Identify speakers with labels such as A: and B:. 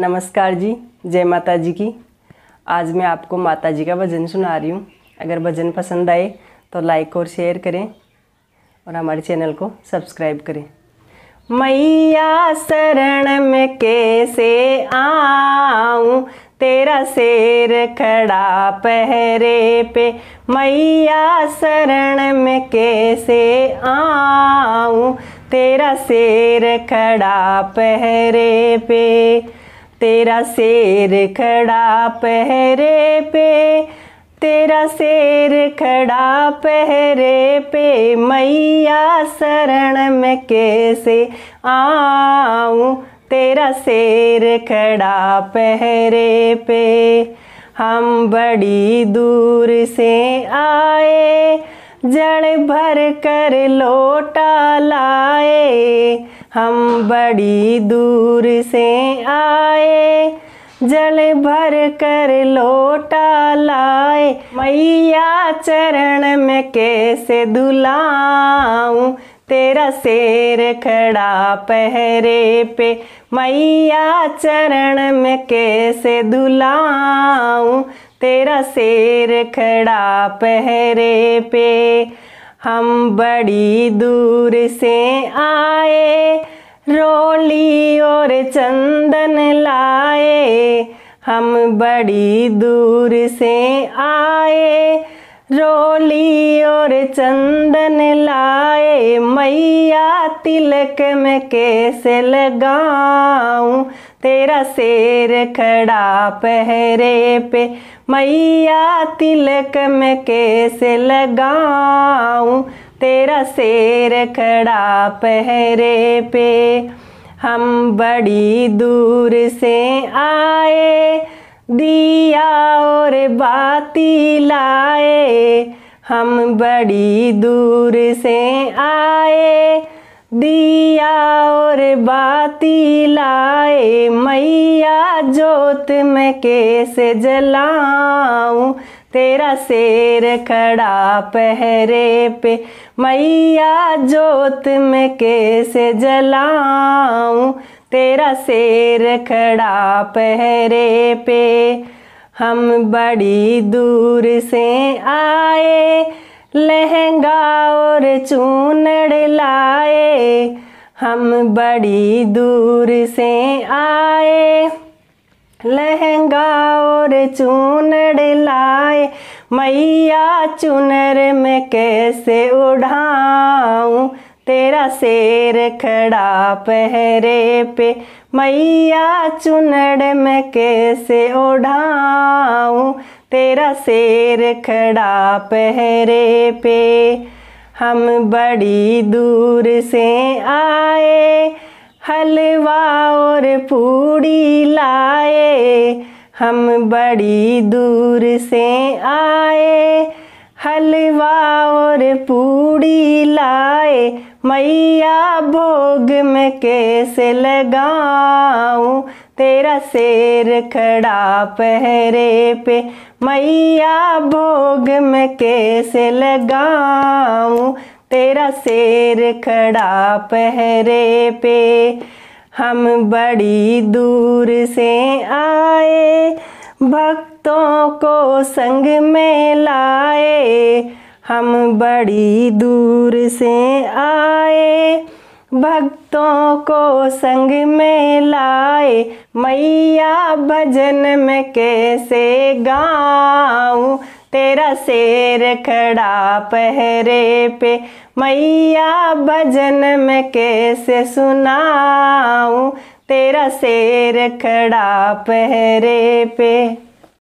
A: नमस्कार जी जय माता जी की आज मैं आपको माता जी का भजन सुना रही हूँ अगर भजन पसंद आए तो लाइक और शेयर करें और हमारे चैनल को सब्सक्राइब करें मैया शरण में कैसे आऊं तेरा शेर खड़ा पहरे पे मैया शरण में कैसे आऊं तेरा शेर खड़ा पहरे पे तेरा शेर खड़ा पहरे पे तेरा शेर खड़ा पहरे पे मैया शरण में कैसे आऊं तेरा शेर खड़ा पहरे पे हम बड़ी दूर से आए जड़ भर कर लोटा लाए हम बड़ी दूर से आए जल भर कर लोटा लाए मैया चरण में कैसे दुलाऊं तेरा शेर खड़ा पहरे पे मैया चरण में कैसे दुलाऊं तेरा शेर खड़ा पहरे पे हम बड़ी दूर से आए रोली और चंदन लाए हम बड़ी दूर से आए रोली और चंदन लाए मैया तिलक में कैसे लगाऊं तेरा शेर खड़ा पहरे पे मैया तिलक में कैसे लगाऊं तेरा शेर खड़ा पहरे पे हम बड़ी दूर से आए दिया और बाती लाए हम बड़ी दूर से आए दिया और बाती लाए मैया जोत में कैसे जलाऊं तेरा शेर खड़ा पहरे पे मैया जोत में कैसे जलाऊं तेरा शेर खड़ा पहरे पे हम बड़ी दूर से आए लहंगा और चूनड़ लाए हम बड़ी दूर से आए लहंगा और चुनड़ लाए मैया चुनर में कैसे उड़ाऊं तेरा शेर खड़ा पहरे पे मैया चुनड़ में कैसे उड़ाऊं तेरा शेर खड़ा पहरे पे हम बड़ी दूर से आए हलवा और पूड़ी लाए हम बड़ी दूर से आए हलवा और पूड़ी लाए मैया भोग में कैसे लगाऊं तेरा शेर खड़ा पहरे पे मैया भोग में कैसे लगाऊं तेरा शेर खड़ा पहरे पे हम बड़ी दूर से आए भक्तों को संग में लाए हम बड़ी दूर से आए भक्तों को संग में लाए मैया भजन में कैसे गाऊं तेरा शेर खड़ा पहरे पे मैया भजन में कैसे सुनाऊं तेरा शेर खड़ा पहरे पे